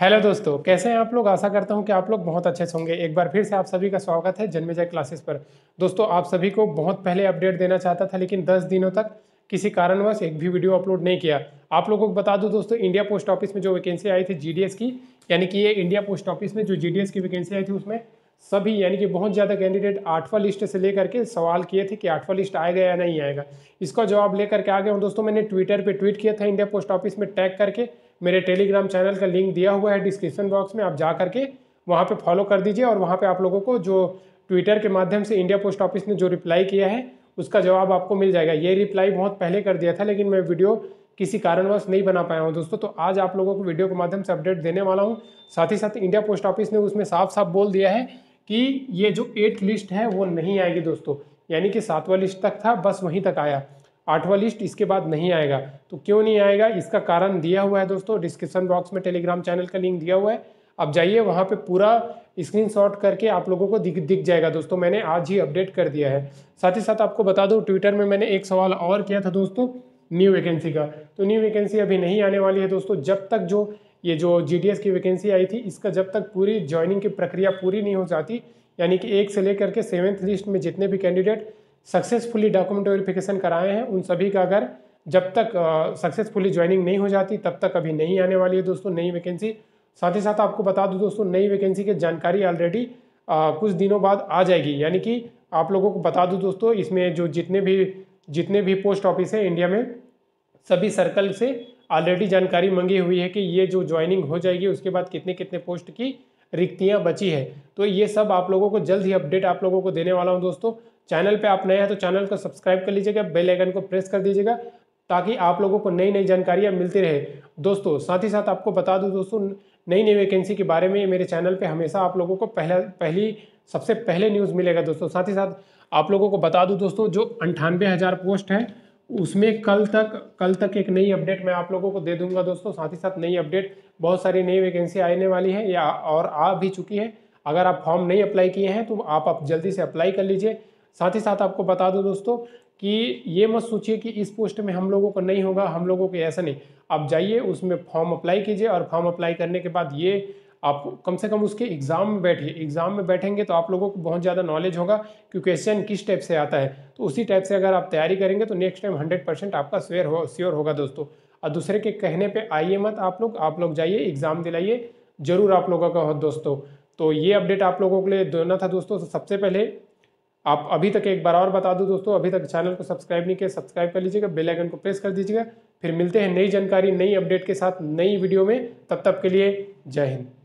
hello दोस्तों कैसे हैं आप लोग आशा करता हूं कि आप लोग बहुत अच्छे से होंगे एक बार फिर से आप सभी का स्वागत है जन्मेजय क्लासेस पर दोस्तों आप सभी को बहुत पहले अपडेट देना चाहता था लेकिन 10 दिनों तक किसी कारणवश एक भी वीडियो अपलोड नहीं किया आप लोगों को बता दूं दोस्तों इंडिया पोस्ट ऑफिस में जो वैकेंसी आई थी जी की यानी कि ये इंडिया पोस्ट ऑफिस में जो जी की वैकेंसी आई थी उसमें सभी यानी कि बहुत ज़्यादा कैंडिडेट आठवां लिस्ट से लेकर के सवाल किए थे कि आठवां लिस्ट आएगा या नहीं आएगा इसका जवाब लेकर के आ गया हूँ दोस्तों मैंने ट्विटर पे ट्वीट किया था इंडिया पोस्ट ऑफिस में टैग करके मेरे टेलीग्राम चैनल का लिंक दिया हुआ है डिस्क्रिप्शन बॉक्स में आप जा करके वहाँ पर फॉलो कर दीजिए और वहाँ पर आप लोगों को जो ट्विटर के माध्यम से इंडिया पोस्ट ऑफिस ने जो रिप्लाई किया है उसका जवाब आपको मिल जाएगा ये रिप्लाई बहुत पहले कर दिया था लेकिन मैं वीडियो किसी कारणवश नहीं बना पाया हूँ दोस्तों तो आज आप लोगों को वीडियो के माध्यम से अपडेट देने वाला हूँ साथ ही साथ इंडिया पोस्ट ऑफिस ने उसमें साफ साफ बोल दिया है कि ये जो एट लिस्ट है वो नहीं आएगी दोस्तों यानी कि सातवां लिस्ट तक था बस वहीं तक आया आठवां लिस्ट इसके बाद नहीं आएगा तो क्यों नहीं आएगा इसका कारण दिया हुआ है दोस्तों डिस्क्रिप्शन बॉक्स में टेलीग्राम चैनल का लिंक दिया हुआ है अब जाइए वहाँ पे पूरा शॉट करके आप लोगों को दिख दिख जाएगा दोस्तों मैंने आज ही अपडेट कर दिया है साथ ही साथ आपको बता दूँ ट्विटर में मैंने एक सवाल और किया था दोस्तों न्यू वैकेंसी का तो न्यू वैकेंसी अभी नहीं आने वाली है दोस्तों जब तक जो ये जो जी की वैकेंसी आई थी इसका जब तक पूरी ज्वाइनिंग की प्रक्रिया पूरी नहीं हो जाती यानी कि एक से लेकर के सेवेंथ लिस्ट में जितने भी कैंडिडेट सक्सेसफुली डॉक्यूमेंट वेरिफिकेशन कराए हैं उन सभी का अगर जब तक सक्सेसफुली ज्वाइनिंग नहीं हो जाती तब तक अभी नहीं आने वाली है दोस्तों नई वैकेंसी साथ ही साथ आपको बता दूं दोस्तों नई वैकेंसी की जानकारी ऑलरेडी कुछ दिनों बाद आ जाएगी यानी कि आप लोगों को बता दूं दोस्तों इसमें जो जितने भी जितने भी पोस्ट ऑफिस हैं इंडिया में सभी सर्कल से ऑलरेडी जानकारी मंगी हुई है कि ये जो ज्वाइनिंग हो जाएगी उसके बाद कितने कितने पोस्ट की रिक्तियाँ बची है तो ये सब आप लोगों को जल्द ही अपडेट आप लोगों को देने वाला हूँ दोस्तों चैनल पे आप नए हैं तो चैनल को सब्सक्राइब कर लीजिएगा बेल आइकन को प्रेस कर दीजिएगा ताकि आप लोगों को नई नई जानकारियाँ मिलती रहे दोस्तों साथ ही साथ आपको बता दूँ दोस्तों नई नई वैकेंसी के बारे में मेरे चैनल पर हमेशा आप लोगों को पहला पहली सबसे पहले न्यूज़ मिलेगा दोस्तों साथ ही साथ आप लोगों को बता दूँ दोस्तों जो अंठानवे पोस्ट है उसमें कल तक कल तक एक नई अपडेट मैं आप लोगों को दे दूंगा दोस्तों साथ ही साथ नई अपडेट बहुत सारी नई वैकेंसी आने वाली है या और आ भी चुकी है अगर आप फॉर्म नहीं अप्लाई किए हैं तो आप, आप जल्दी से अप्लाई कर लीजिए साथ ही साथ आपको बता दूं दोस्तों कि ये मत सोचिए कि इस पोस्ट में हम लोगों को नहीं होगा हम लोगों को ऐसा नहीं आप जाइए उसमें फॉर्म अप्लाई कीजिए और फॉर्म अप्लाई करने के बाद ये आप कम से कम उसके एग्ज़ाम में बैठिए एग्ज़ाम में बैठेंगे तो आप लोगों को बहुत ज़्यादा नॉलेज होगा कि क्वेश्चन किस टाइप से आता है तो उसी टाइप से अगर आप तैयारी करेंगे तो नेक्स्ट टाइम हंड्रेड परसेंट आपका स्वेयर हो श्योर होगा दोस्तों और दूसरे के कहने पर आइए मत आप लोग आप लोग जाइए एग्ज़ाम दिलाइए ज़रूर आप लोगों का हो दोस्तों तो ये अपडेट आप लोगों के लिए देना था दोस्तों तो सबसे पहले आप अभी तक एक बार और बता दूं दोस्तों अभी तक चैनल को सब्सक्राइब नहीं किया सब्सक्राइब कर लीजिएगा बेल आइकन को प्रेस कर दीजिएगा फिर मिलते हैं नई जानकारी नई अपडेट के साथ नई वीडियो में तब तक के लिए जय हिंद